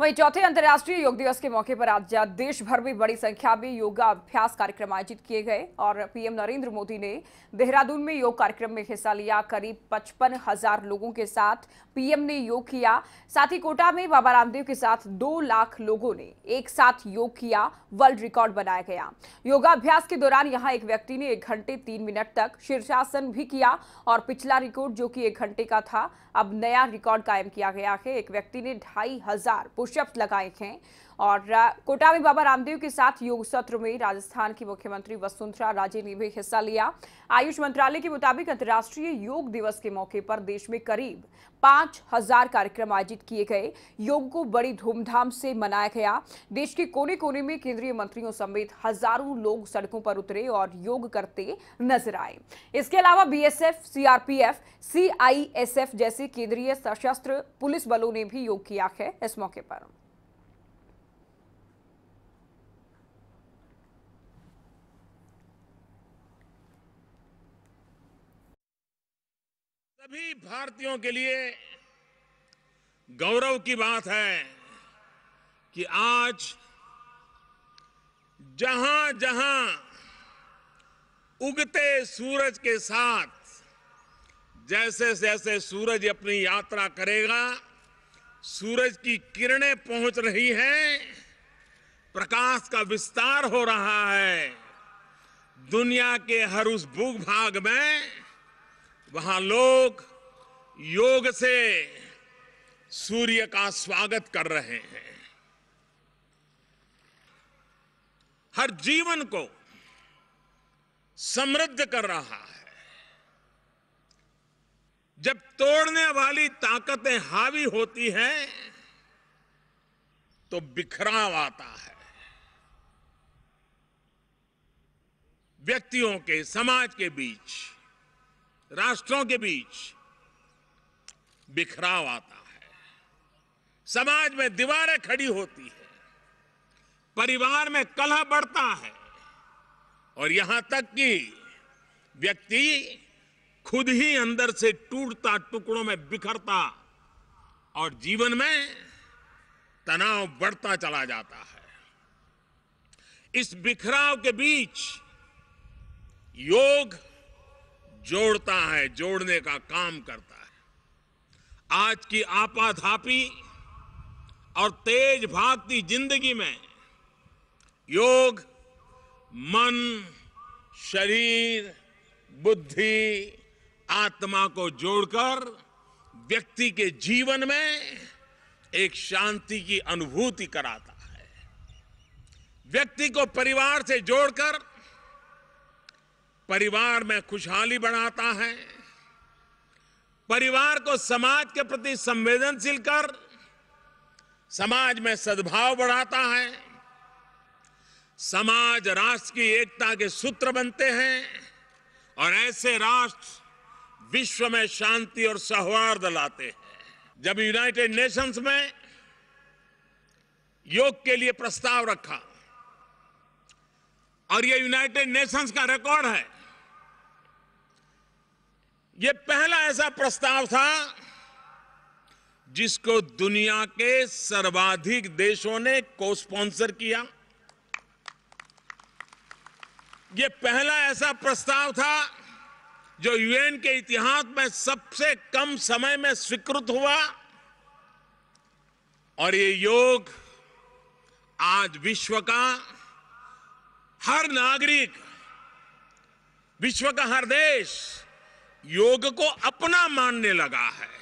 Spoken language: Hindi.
वहीं चौथे अंतर्राष्ट्रीय योग दिवस के मौके पर आज देश भर में बड़ी संख्या में योगाभ्यास कार्यक्रम आयोजित किए गए और पीएम नरेंद्र मोदी ने देहरादून में योग कार्यक्रम में हिस्सा लिया करीब पचपन हजार लोगों के साथ पीएम ने योग किया साथ ही कोटा में बाबा रामदेव के साथ दो लाख लोगों ने एक साथ योग किया वर्ल्ड रिकॉर्ड बनाया गया योगाभ्यास के दौरान यहाँ एक व्यक्ति ने एक घंटे तीन मिनट तक शीर्षासन भी किया और पिछला रिकॉर्ड जो की एक घंटे का था अब नया रिकॉर्ड कायम किया गया है एक व्यक्ति ने ढाई हजार पुशअप्स लगाए हैं और कोटा में बाबा रामदेव के साथ योग सत्र में राजस्थान की मुख्यमंत्री वसुंधरा राजे ने भी हिस्सा लिया आयुष मंत्रालय के मुताबिक अंतर्राष्ट्रीय योग दिवस के मौके पर देश में करीब पांच हजार कार्यक्रम आयोजित किए गए योग को बड़ी धूमधाम से मनाया गया देश के कोने कोने में केंद्रीय मंत्रियों समेत हजारों लोग सड़कों पर उतरे और योग करते नजर आए इसके अलावा बीएसएफ, सीआरपीएफ सीआईएसएफ जैसे केंद्रीय सशस्त्र पुलिस बलों ने भी योग किया है इस मौके पर सभी भारतीयों के लिए गौरव की बात है कि आज जहां जहां उगते सूरज के साथ जैसे जैसे सूरज अपनी यात्रा करेगा सूरज की किरणें पहुंच रही हैं प्रकाश का विस्तार हो रहा है दुनिया के हर उस भूभाग में वहां लोग योग से सूर्य का स्वागत कर रहे हैं हर जीवन को समृद्ध कर रहा है जब तोड़ने वाली ताकतें हावी होती हैं तो बिखराव आता है व्यक्तियों के समाज के बीच राष्ट्रों के बीच बिखराव आता है समाज में दीवारें खड़ी होती है परिवार में कलह बढ़ता है और यहां तक कि व्यक्ति खुद ही अंदर से टूटता टुकड़ों में बिखरता और जीवन में तनाव बढ़ता चला जाता है इस बिखराव के बीच योग जोड़ता है जोड़ने का काम करता है आज की आपाधापी और तेज भागती जिंदगी में योग मन शरीर बुद्धि आत्मा को जोड़कर व्यक्ति के जीवन में एक शांति की अनुभूति कराता है व्यक्ति को परिवार से जोड़कर परिवार में खुशहाली बढ़ाता है परिवार को समाज के प्रति संवेदनशील कर समाज में सद्भाव बढ़ाता है समाज राष्ट्र की एकता के सूत्र बनते हैं और ऐसे राष्ट्र विश्व में शांति और सौहार्द लाते हैं जब यूनाइटेड नेशंस में योग के लिए प्रस्ताव रखा और यह यूनाइटेड नेशंस का रिकॉर्ड है ये पहला ऐसा प्रस्ताव था जिसको दुनिया के सर्वाधिक देशों ने को स्पॉन्सर किया ये पहला ऐसा प्रस्ताव था जो यूएन के इतिहास में सबसे कम समय में स्वीकृत हुआ और ये योग आज विश्व का हर नागरिक विश्व का हर देश योग को अपना मानने लगा है